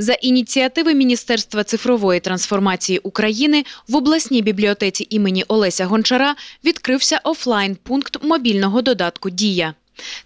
За ініціативи Міністерства цифрової трансформації України в обласній бібліотеці імені Олеся Гончара відкрився офлайн пункт мобільного додатку Дія.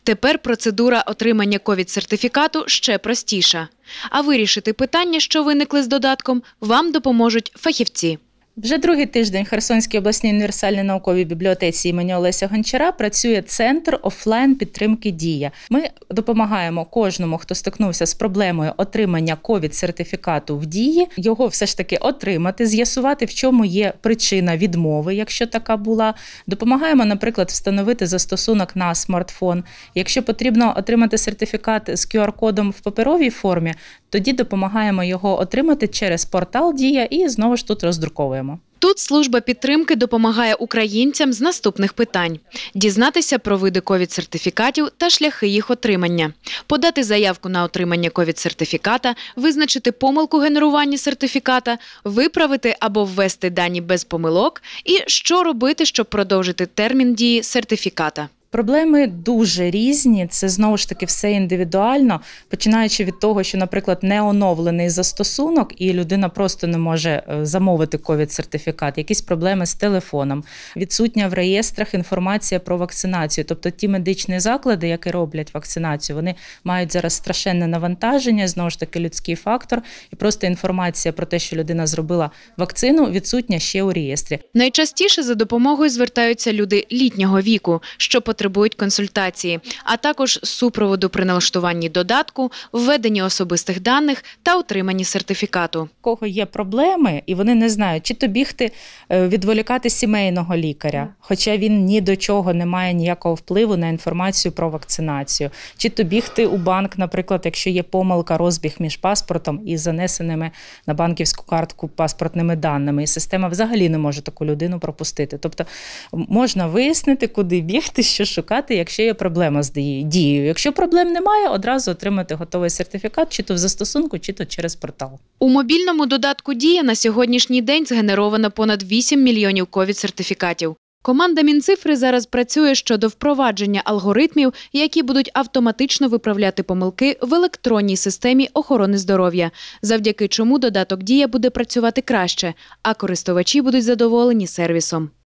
Тепер процедура отримання ковід-сертифікату ще простіша. А вирішити питання, що виникли з додатком, вам допоможуть фахівці. Вже другий тиждень в Херсонській обласній універсальній науковій бібліотеці імені Олеся Гончара працює центр офлайн підтримки Дія. Ми допомагаємо кожному, хто стикнувся з проблемою отримання ковід-сертифікату в дії, його все ж таки отримати, з'ясувати, в чому є причина відмови, якщо така була. Допомагаємо, наприклад, встановити застосунок на смартфон. Якщо потрібно отримати сертифікат з QR-кодом в паперовій формі, тоді допомагаємо його отримати через портал Дія і знову ж тут роздруковуємо працюємо. Тут служба підтримки допомагає українцям з наступних питань: дізнатися про види ковід-сертифікатів та шляхи їх отримання, подати заявку на отримання ковід-сертифіката, визначити помилку генерування сертифіката, виправити або ввести дані без помилок, і що робити, щоб продовжити термін дії сертифіката. Проблеми дуже різні. Це знову ж таки все індивідуально, починаючи від того, що, наприклад, не оновлений застосунок, і людина просто не може е, замовити ковід-сертифікат, якісь проблеми з телефоном, відсутня в реєстрах інформація про вакцинацію. Тобто ті медичні заклади, які роблять вакцинацію, вони мають зараз страшенне навантаження, знову ж таки, людський фактор, і просто інформація про те, що людина зробила вакцину, відсутня ще у реєстрі. Найчастіше за допомогою звертаються люди літнього віку, що потребують потребують консультації, а також супроводу при налаштуванні додатку, введенні особистих даних та отриманні сертифікату. У Кого є проблеми, і вони не знають, чи то бігти е, відволікати сімейного лікаря, хоча він ні до чого не має ніякого впливу на інформацію про вакцинацію, чи то бігти у банк, наприклад, якщо є помилка, розбіг між паспортом і занесеними на банківську картку паспортними даними, і система взагалі не може таку людину пропустити. Тобто можна вияснити, куди бігти, що шукати, якщо є проблема з дією. Якщо проблем немає, одразу отримати готовий сертифікат, чи то в застосунку, чи то через портал. У мобільному додатку Дія на сьогоднішній день згенеровано понад 8 мільйонів ковід сертифікатів. Команда Мінцифри зараз працює щодо впровадження алгоритмів, які будуть автоматично виправляти помилки в електронній системі охорони здоров'я, завдяки чому додаток Дія буде працювати краще, а користувачі будуть задоволені сервісом.